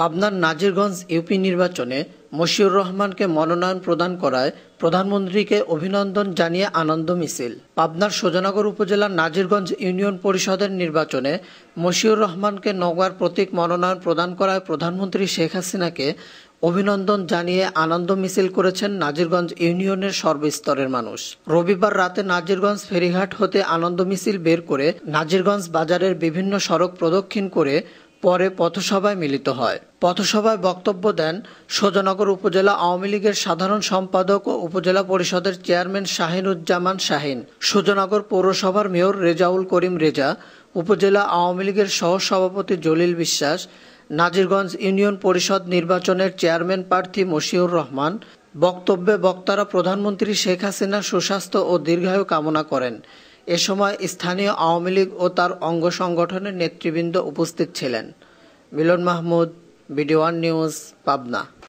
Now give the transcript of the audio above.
পাবনার নাজিরগঞ্জ ইউপি নির্বাচনে মশিউর রহমানকে মনোনয়ন প্রদান করায় প্রধানমন্ত্রীকে অভিনন্দন জানিয়ে আনন্দ মিছিল পাবনার সোজানগর উপজেলার নাজিরগঞ্জ ইউনিয়ন পরিষদের নির্বাচনে মশিউর রহমানকে নগর প্রতীক মনোনয়ন প্রদান করায় প্রধানমন্ত্রী শেখ হাসিনাকে অভিনন্দন জানিয়ে আনন্দ মিছিল করেছেন নাজিরগঞ্জ ইউনিয়নের সর্বস্তরের মানুষ রবিবার রাতে নাজিরগঞ্জ ফেরিঘাট হতে আনন্দ মিছিল বের করে নাজিরগঞ্জ বাজারের বিভিন্ন সড়ক প্রদক্ষিণ করে পরে পথসভায় মিলিত হয় পথসভায় বক্তব্য দেন সোজানগর উপজেলা আওয়ামী লীগের সাধারণ সম্পাদক ও উপজেলা পরিষদের চেয়ারম্যান শাহিনুজ্জামান শাহিন সোজানগর পৌরসভার মেয়র রেজাউল করিম রেজা উপজেলা আওয়ামী লীগের সহসভাপতি জলিল বিশ্বাস নাজিরগঞ্জ ইউনিয়ন পরিষদ নির্বাচনের চেয়ারম্যান প্রার্থী মশিউর রহমান বক্তব্যে বক্তারা প্রধানমন্ত্রী শেখ হাসিনা সুস্বাস্থ্য ও দীর্ঘায়ু কামনা করেন এ সময় স্থানীয় আওয়ামী লীগ ও তার অঙ্গ সংগঠনের নেতৃবৃন্দ উপস্থিত ছিলেন Milon Mahmud BD one news Pabna